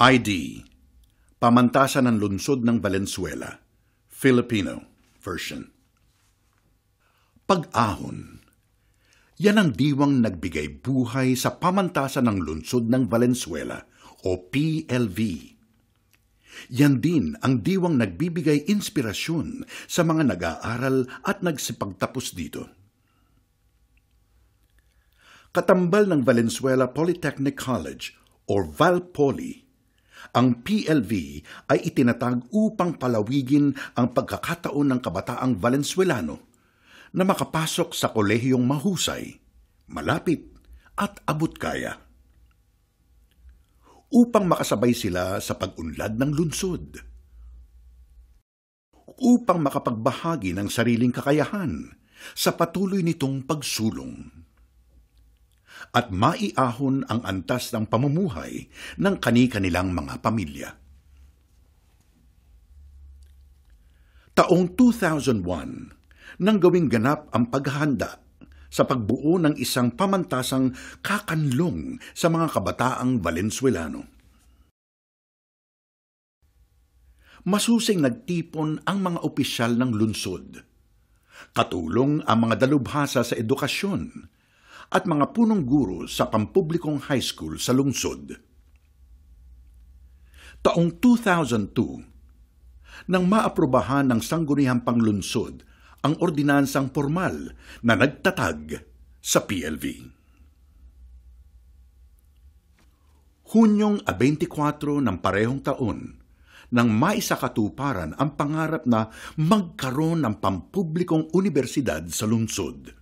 ID Pamantasan ng Lunsod ng Valenzuela Filipino Version Pag-ahon Yan ang diwang nagbigay buhay sa pamantasan ng Lunsod ng Valenzuela o PLV. Yan din ang diwang nagbibigay inspirasyon sa mga nag-aaral at nagsipagtapos dito katambal ng Valenzuela Polytechnic College or ValPoly ang PLV ay itinatag upang palawigin ang pagkakataon ng kabataang Valenzuelano na makapasok sa kolehiyong mahusay, malapit at abot kaya. Upang makasabay sila sa pag-unlad ng lunsod. Upang makapagbahagi ng sariling kakayahan sa patuloy nitong pagsulong at maiahon ang antas ng pamumuhay ng kani-kanilang mga pamilya. Taong 2001 nang gawing ganap ang paghahanda sa pagbuo ng isang pamantasang kakanlong sa mga kabataang Valenzuelano. Masusing nagtipon ang mga opisyal ng lunsod. Katulong ang mga dalubhasa sa edukasyon at mga punong guro sa pampublikong high school sa lungsod. Taong 2002, nang maaprobahan ng Sanggunihan Panglunsod ang ordinansang formal na nagtatag sa PLV. Hunyong 24 ng parehong taon, nang maisakatuparan ang pangarap na magkaroon ng pampublikong universidad sa lungsod.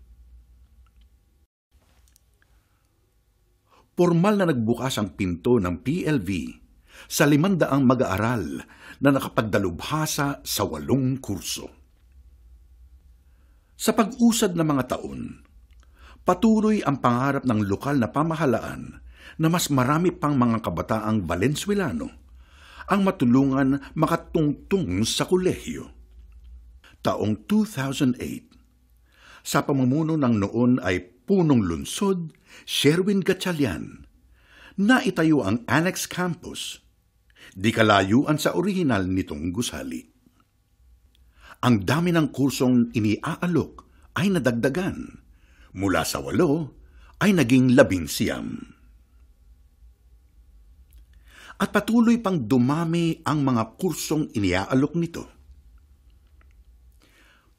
formal na nagbukas ang pinto ng PLV sa limandaang mag-aaral na nakapagdalubhasa sa walong kurso. Sa pag-usad ng mga taon, patuloy ang pangarap ng lokal na pamahalaan na mas marami pang mga kabataang Valenzuelano ang matulungan makatungtong sa kolehiyo. Taong 2008, sa pamumuno ng noon ay punong lunsod Sherwin Gatchalian, na itayo ang Annex Campus, di kalayuan sa orihinal nitong gusali. Ang dami ng kursong iniaalok ay nadagdagan. Mula sa walo ay naging labing siyam. At patuloy pang dumami ang mga kursong iniaalok nito.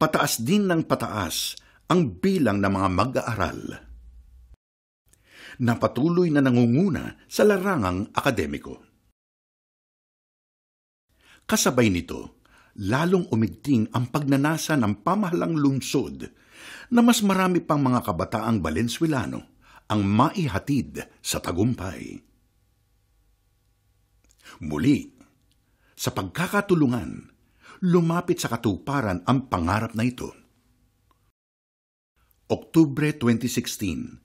Pataas din ng pataas ang bilang ng mga mag-aaral na patuloy na nangunguna sa larangang akademiko. Kasabay nito, lalong umigting ang pagnanasa ng pamahalang lungsod na mas marami pang mga kabataang Valenzuelano ang maihatid sa tagumpay. Muli, sa pagkakatulungan, lumapit sa katuparan ang pangarap na ito. Oktubre 2016,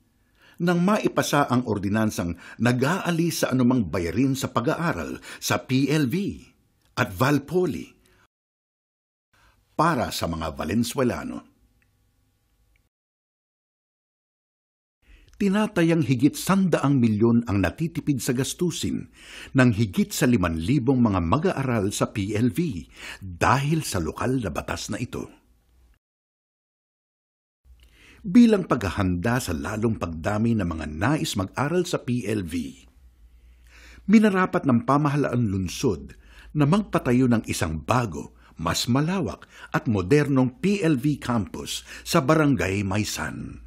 nang maipasa ang ordinansang nag-aalis sa anumang bayarin sa pag-aaral sa PLV at Valpoli para sa mga Valenzuelano. Tinatayang higit sandaang milyon ang natitipid sa gastusin ng higit sa liman libong mga mag-aaral sa PLV dahil sa lokal na batas na ito bilang paghahanda sa lalong pagdami ng mga nais mag-aral sa PLV. Minarapat ng pamahalaan lunsod na magpatayo ng isang bago, mas malawak at modernong PLV campus sa Barangay Maysan.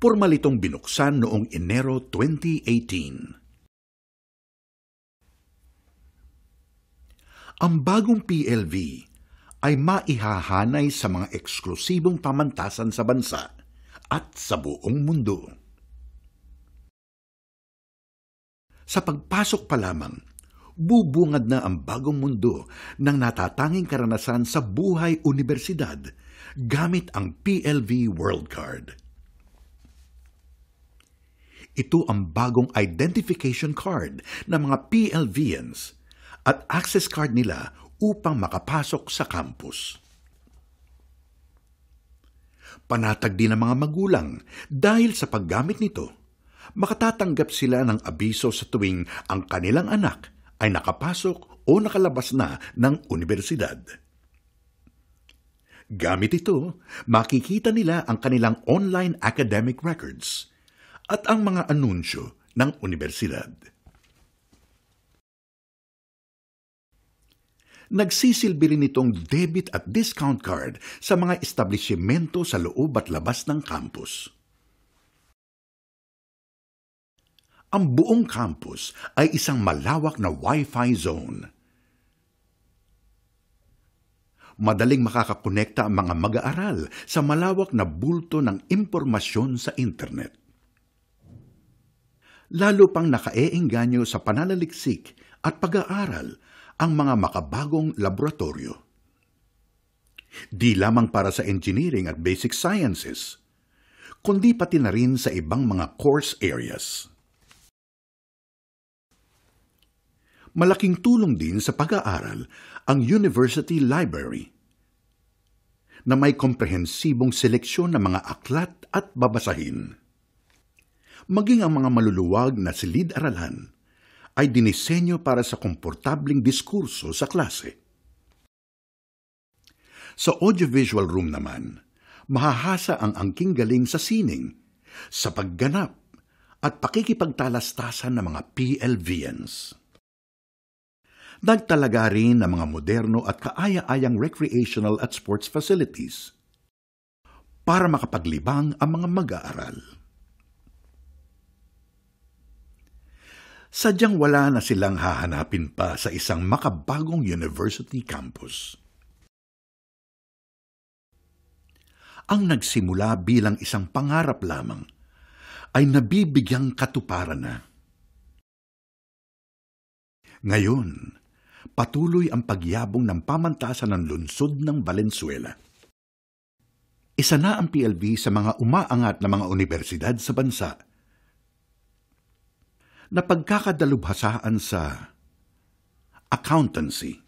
Pormal itong binuksan noong Enero 2018. Ang bagong PLV ay maihahanay sa mga eksklusibong pamantasan sa bansa at sa buong mundo. Sa pagpasok pa lamang, bubungad na ang bagong mundo ng natatanging karanasan sa buhay universidad gamit ang PLV World Card. Ito ang bagong identification card ng mga PLVians at access card nila upang makapasok sa campus. Panatag din ang mga magulang dahil sa paggamit nito, makatatanggap sila ng abiso sa tuwing ang kanilang anak ay nakapasok o nakalabas na ng universidad. Gamit ito, makikita nila ang kanilang online academic records at ang mga anunsyo ng universidad. Nagsisilbi rin itong debit at discount card sa mga establishmento sa loob at labas ng campus. Ang buong campus ay isang malawak na Wi-Fi zone madaling makakakonekta ang mga mag-aaral sa malawak na bulto ng impormasyon sa internet. Lalo pang nakaeengganyo sa pananaliksik at pag-aaral ang mga makabagong laboratorio. Di lamang para sa engineering at basic sciences, kundi pati na rin sa ibang mga course areas. Malaking tulong din sa pag-aaral ang University Library na may komprehensibong seleksyon ng mga aklat at babasahin maging ang mga maluluwag na silid-aralan ay dinisenyo para sa komportabling diskurso sa klase. Sa audiovisual room naman, mahahasa ang angking galing sa sining, sa pagganap at pakikipagtalastasan ng mga PLVNs. Nagtalaga rin ng mga moderno at kaaya-ayang recreational at sports facilities para makapaglibang ang mga mag-aaral. sadyang wala na silang hahanapin pa sa isang makabagong university campus. Ang nagsimula bilang isang pangarap lamang ay nabibigyang katuparan na. Ngayon, patuloy ang pagyabong ng pamantasan ng lungsod ng Valenzuela. Isa na ang PLB sa mga umaangat na mga universidad sa bansa na pagkakadalubhasaan sa accountancy,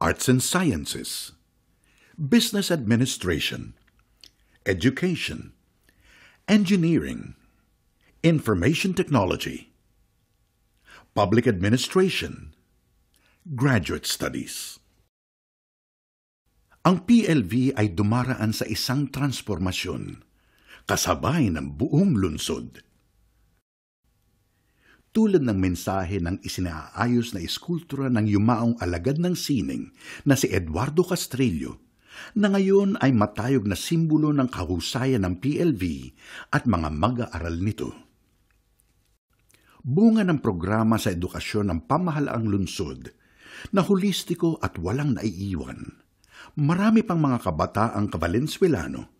arts and sciences, business administration, education, engineering, information technology, public administration, graduate studies. Ang PLV ay dumaraan sa isang transformasyon kasabay ng buong lungsod tulad ng mensahe ng isinaayos na iskultura ng yumaong alagad ng sining na si Eduardo Castrillo na ngayon ay matayog na simbolo ng kahusayan ng PLV at mga mag-aaral nito. Bunga ng programa sa edukasyon ng pamahalaang lunsod na holistiko at walang naiiwan. Marami pang mga ang kabalensuelano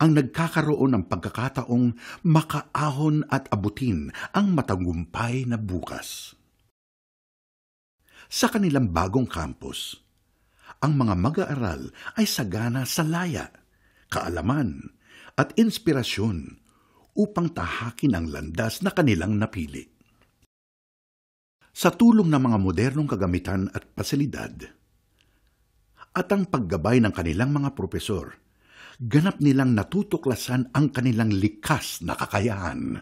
ang nagkakaroon ng pagkakataong makaahon at abutin ang matagumpay na bukas. Sa kanilang bagong campus, ang mga mag-aaral ay sagana sa laya, kaalaman at inspirasyon upang tahakin ang landas na kanilang napili. Sa tulong ng mga modernong kagamitan at pasilidad, at ang paggabay ng kanilang mga propesor – ganap nilang natutuklasan ang kanilang likas na kakayahan.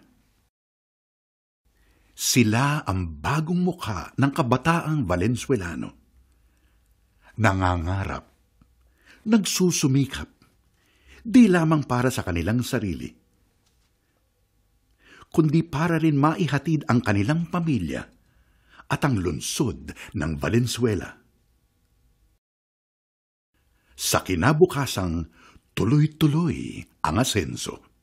Sila ang bagong mukha ng kabataang Valenzuelano. Nangangarap, nagsusumikap, di lamang para sa kanilang sarili, kundi para rin maihatid ang kanilang pamilya at ang lungsod ng Valenzuela. Sa kinabukasang tuloy-tuloy ang asenso.